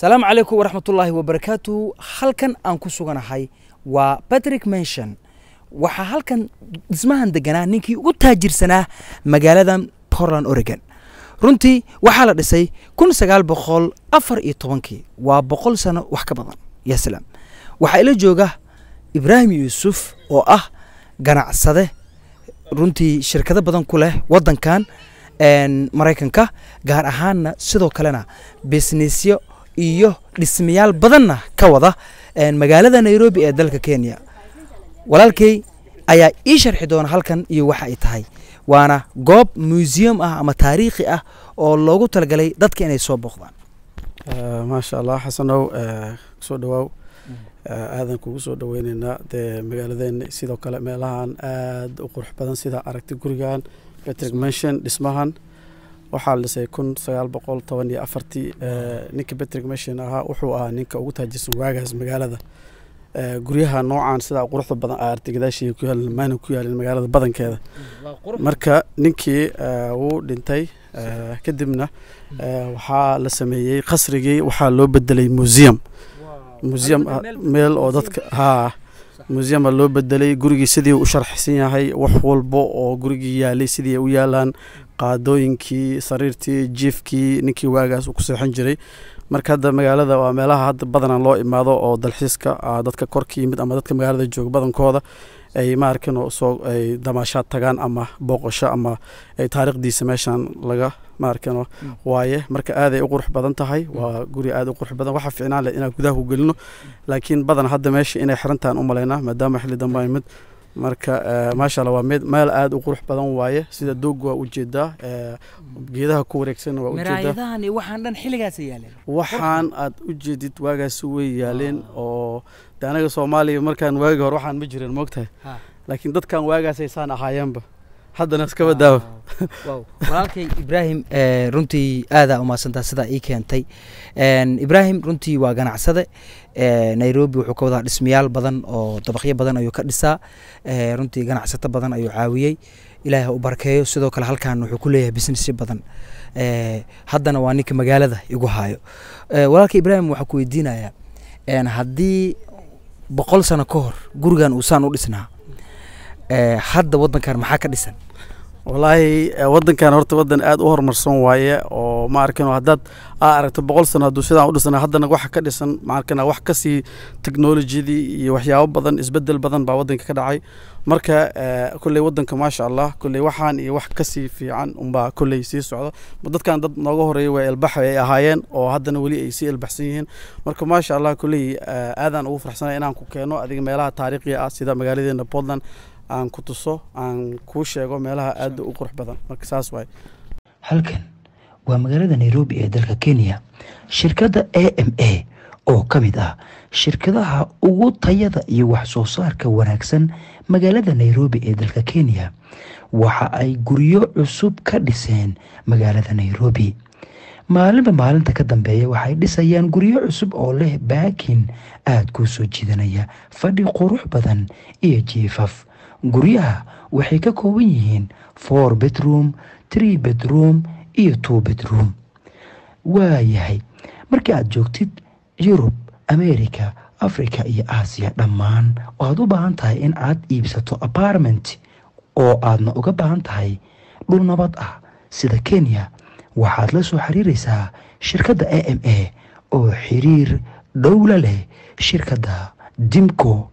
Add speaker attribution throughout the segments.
Speaker 1: asalaamu calaykum waraxmatullaahi wabarakaatu halkan aan ku suganahay waa batrick menshon waxaa halkan dhismahan deganaa ninkii ugu taajirsanaa magaaladan portland oregon runtii waxaa la dhisay kun sagaal boqol afar iyo tobankii waa boqol sano wax ka badan yaslaam waxaa ila jooga ibraahim yuusuf oo ah ganacsade runtii shirkado badan ku leh waddankan maraykanka gaar ahaanna sidoo kalena bisnisyo iyo dhismayaal badanna ka wada magaalada nairobi ee dalka kenya walaalkay ayaa ii sharxi doona halkan iyo waxa ay tahay waana goob museum ah ama taariikhi ah oo loogu talagalay dadka inay soo booqdaan maasha
Speaker 2: allah xasanow kusoo dhawaaw mm. aadan kugu soo dhaweyneynaa dee magaaladeenna sidoo kale meelahan aada u qurux badan sida aragti gurigan patrick mention dhismahan waxaa la dhisay kun sagaal boqol toban iyo afartii eh, ninka betrick mashin ahaa wuxuu ahaa ninka ugu taajirsan waagaas magaalada eh, guryaha noocan sidaa quruxda badan aartay ah, ku yaalin maana ku yaalin magaalada badankeeda marka ninkii eh, wuu dhintay kadibna waxaa la sameeyey qasrigii waxaa loo bedelay museum museum ah, meel oo dadka haa museum baa loo bedelay gurigii sidii u sharxsan yahay wax walba oo gurigii yaalay sidii u yaalaan qaadooyinkii sariirtii jiifkii ninkii waagaas uu ku seexan jiray marka hadda magaalada waa meelaha hadda badanaan loo imaado oo dalxiiska ah, dadka korka yimid ama dadka magaalada jooga badankooda ay maarkin soo ay damaashaad tagaan ama booqasho ama taariikhdiisa meeshaan laga maarkino mm. waaye marka aaday u qurux badan tahay mm. waa guri aad u qurux badan waxaa fiicnaan leh inaan gudaha ku gelino laakiin badan hadda meesha inay xirantaan u malaynaa maadaama xilli dambe imid marka eh, maasha alla waa me meel aada u qurux badan waaye sida doog waa ujeedaa eh, geedaha ku wareegsanna waa ujeedaa
Speaker 1: waxaan dhan xilligaas yaaleen waxaan aad
Speaker 2: u jeedid waagaas way yaaleen oo de anaga soomaaliya markaan waagi hore waxaan ma jirin
Speaker 1: moogtahay laakiin dadkan waagaasay saan ahaayeenba haddana iskaba daawa walaalkay ibraahim eh, runtii aadaa umaadsanta sidaa ii keentay eh, ibraahim runtii waa ganacsade eh, nairobi wuxuu ka wadaa dhismayaal badan oo dabaqyo badan ayuu ka dhisaa runtii ganacsato badan ayuu caawiyey ilaah u barkeeyo sidoo kale halkan wuxuu ku leeyahay businessyo badan haddana waa ninka magaalada igu haayo walaalka ibraahim waxaa ku weydiinayaa haddii boqol sano ka hor gurigan uusaan u dhisnaa Eh, hadda wadankan maxaa ka dhisan wallaahi eh, wadankan
Speaker 2: horta wadan aada u horumarsan waaye oo maarkan haddaad aa ah, aragto boqol sano hadduu sidaan u dhisana haddana waxa ka dhisan maarkan ah, wax ka sii iyo waxyaabo badan isbedel badan baa wadanka ka dhacay marka eh, kolley wadanka maasha allah kolley waxaan iyo wax kasii fiican unbaa kolley sii socda dadkan dad nooga horeeya waa elbax ay ahaayeen oo haddana weli ay sii elbaxsan yihiin marka maasha allah kolley aadaan ugu farxsanay inaan ku keeno adiga meelaha taariikhiga ah sida magaaladeena portland aan ku tuso aan kuu sheego meelaha aada u qurux badan marka saas waay
Speaker 1: halkan waa magaalada nairobi ee dalka kenya shirkadda a m a oo ka mid ah shirkadaha ugu tayada iyo wax soo saarka wanaagsan magaalada nairobi ee dalka kenya waxa ay guryo cusub ka dhiseen magaalada nairobi maalinba maalinta ka dambeeya waxay dhisayaan guryo cusub oo leh baakin aad kuu soo jiidanaya fadhi qurux badan iyo jiifaf guryaha waxay ka kooban yihiin four bedroom tree bedroom iyo two bedroom waayahay markii aad joogtid yurub america africa iyo aasiya dhammaan waxaad u baahan tahay in aad iibsato apartment oo aadna uga baahan tahay dhul nabad ah sida kenya waxaad la soo xiriiraysaa shirkadda a m a oo xiriir dhowla leh shirkadda dimco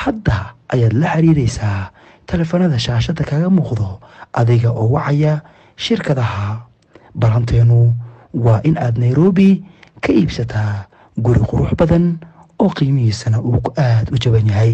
Speaker 1: hadda ayaad la xiriiraysaa taleefanada shaashadda kaga muuqdo adiga oo wacaya shirkadaha balanteennu waa in aad nairobi ka iibsataa guri qurux badan oo qiimihiisana uu aad u jaban yahay